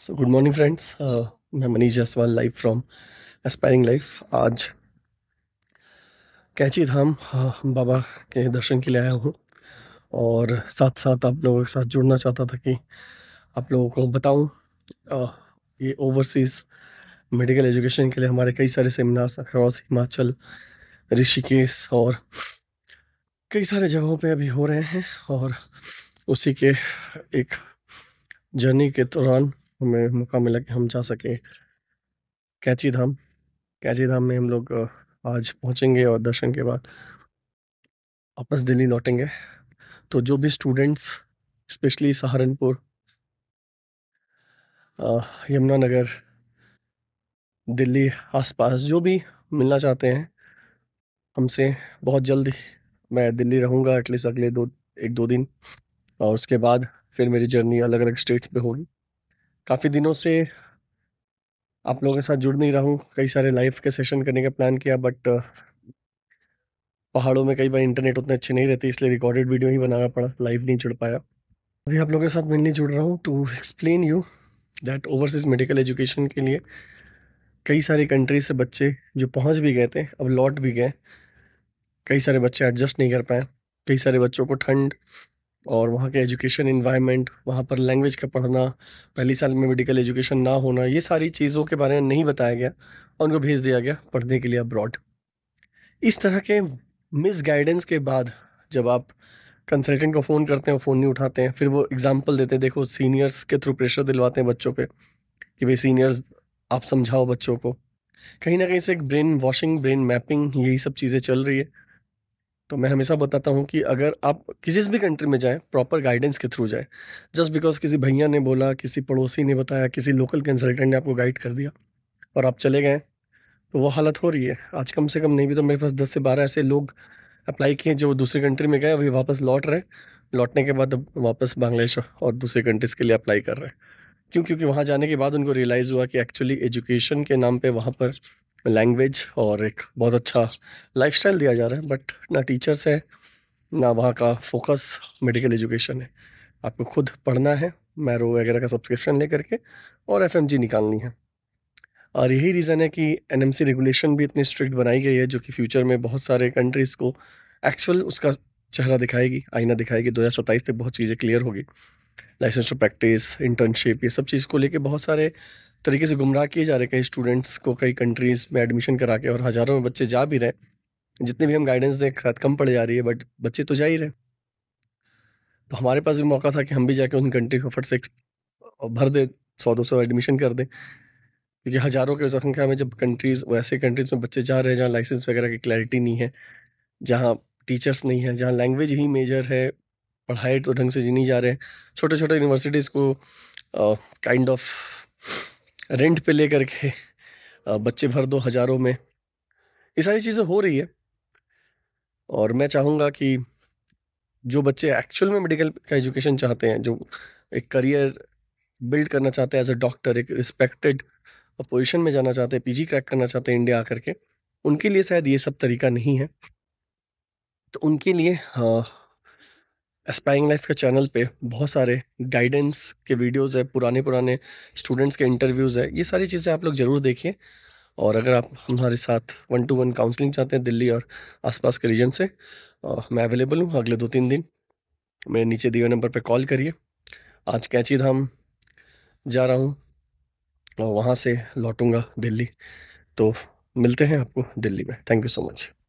so good morning friends मैं Manish Jaiswal live from aspiring life आज कैची धाम हाँ, बाबा के दर्शन के लिए आया हूँ और साथ साथ आप लोगों के साथ जुड़ना चाहता था कि आप लोगों को बताऊँ ये ओवरसीज़ मेडिकल एजुकेशन के लिए हमारे कई सारे सेमिनार्स अक्रॉस हिमाचल ऋषिकेश और कई सारे जगहों पे अभी हो रहे हैं और उसी के एक जर्नी के दौरान हमें मौका मिला कि हम जा सकें कैची धाम कैची धाम में हम लोग आज पहुंचेंगे और दर्शन के बाद वापस दिल्ली लौटेंगे तो जो भी स्टूडेंट्स स्पेशली सहारनपुर यमुनानगर दिल्ली आसपास जो भी मिलना चाहते हैं हमसे बहुत जल्द मैं दिल्ली रहूँगा एटलीस्ट अगले दो एक दो दिन और उसके बाद फिर मेरी जर्नी अलग अलग स्टेट्स पे होगी काफ़ी दिनों से आप लोगों के साथ जुड़ नहीं रहा हूँ कई सारे लाइव के सेशन करने का प्लान किया बट पहाड़ों में कई बार इंटरनेट उतने अच्छे नहीं रहते इसलिए रिकॉर्डेड वीडियो ही बनाना पड़ा लाइव नहीं जुड़ पाया अभी आप लोगों के साथ मिलने जुड़ रहा हूँ to explain you that overseas medical education के लिए कई सारी कंट्री से बच्चे जो पहुँच भी गए थे अब लौट भी गए कई सारे बच्चे एडजस्ट नहीं कर पाए कई सारे बच्चों को ठंड और वहाँ के एजुकेशन इन्वायरमेंट वहाँ पर लैंग्वेज का पढ़ना पहली साल में मेडिकल एजुकेशन ना होना ये सारी चीज़ों के बारे में नहीं बताया गया और उनको भेज दिया गया पढ़ने के लिए अब्रॉड इस तरह के मिस गाइडेंस के बाद जब आप कंसल्टेंट को फ़ोन करते हैं फ़ोन नहीं उठाते हैं फिर वो एग्ज़ाम्पल देते हैं देखो सीनियर्स के थ्रू प्रेशर दिलवाते हैं बच्चों पर कि भाई सीनियर्स आप समझाओ बच्चों को कहीं ना कहीं से एक ब्रेन वॉशिंग ब्रेन मैपिंग यही सब चीज़ें चल रही है तो मैं हमेशा बताता हूँ कि अगर आप किसी भी कंट्री में जाएँ प्रॉपर गाइडेंस के थ्रू जाएँ जस्ट बिकॉज किसी भैया ने बोला किसी पड़ोसी ने बताया किसी लोकल कंसल्टेंट ने आपको गाइड कर दिया और आप चले गए तो वो हालत हो रही है आज कम से कम नहीं भी तो मेरे पास दस से बारह ऐसे लोग अप्लाई किए जो दूसरी कंट्री में गए अभी वापस लौट रहे लौटने के बाद अब वापस बांग्लादेश और दूसरे कंट्रीज़ के लिए अप्लाई कर रहे हैं क्यों क्योंकि वहाँ जाने के बाद उनको रियलाइज़ हुआ कि एक्चुअली एजुकेशन के नाम पे वहाँ पर लैंग्वेज और एक बहुत अच्छा लाइफ दिया जा रहा है बट ना टीचर्स है ना वहाँ का फोकस मेडिकल एजुकेशन है आपको खुद पढ़ना है मैरो वगैरह का सब्सक्रिप्शन ले करके और एफ निकालनी है और यही रीज़न है कि एन रेगुलेशन भी इतनी स्ट्रिक्ट बनाई गई है जो कि फ्यूचर में बहुत सारे कंट्रीज़ को एक्चुअल उसका चेहरा दिखाएगी आईना दिखाएगी दो हज़ार तक बहुत चीज़ें क्लियर होगी लाइसेंस टू प्रैक्टिस इंटर्नशिप ये सब चीज़ को लेके बहुत सारे तरीके से गुमराह किए जा रहे कई स्टूडेंट्स को कई कंट्रीज़ में एडमिशन करा के और हज़ारों में बच्चे जा भी रहे जितने भी हम गाइडेंस दें शायद कम पड़ जा रही है बट बच्चे तो जा ही रहे तो हमारे पास भी मौका था कि हम भी जाके उन कंट्री को फट से भर दें सौ दो सौ एडमिशन कर दें क्योंकि हज़ारों की संख्या में जब कंट्रीज़ ऐसे कंट्रीज़ में बच्चे जा रहे हैं जहाँ लाइसेंस वगैरह की क्लैरिटी नहीं है जहाँ टीचर्स नहीं है जहाँ लैंग्वेज ही मेजर है पढ़ाई तो ढंग से नहीं जा रहे हैं छोटे छोटे यूनिवर्सिटीज़ को काइंड ऑफ रेंट पे ले करके बच्चे भर दो हज़ारों में ये सारी चीज़ें हो रही है और मैं चाहूँगा कि जो बच्चे एक्चुअल में मेडिकल का एजुकेशन चाहते हैं जो एक करियर बिल्ड करना चाहते हैं एज अ डॉक्टर एक रिस्पेक्टेड पोजिशन में जाना चाहते हैं पीजी क्रैक करना चाहते हैं इंडिया आकर के उनके लिए शायद ये सब तरीका नहीं है तो उनके लिए हाँ, एस्पायरिंग लाइफ के चैनल पे बहुत सारे गाइडेंस के वीडियोस है पुराने पुराने स्टूडेंट्स के इंटरव्यूज़ है ये सारी चीज़ें आप लोग ज़रूर देखिए और अगर आप हमारे साथ वन टू वन काउंसलिंग चाहते हैं दिल्ली और आसपास के रीजन से मैं अवेलेबल हूँ अगले दो तीन दिन मेरे नीचे दिए नंबर पर कॉल करिए आज कैची धाम जा रहा हूँ और वहाँ से लौटूंगा दिल्ली तो मिलते हैं आपको दिल्ली में थैंक यू सो मच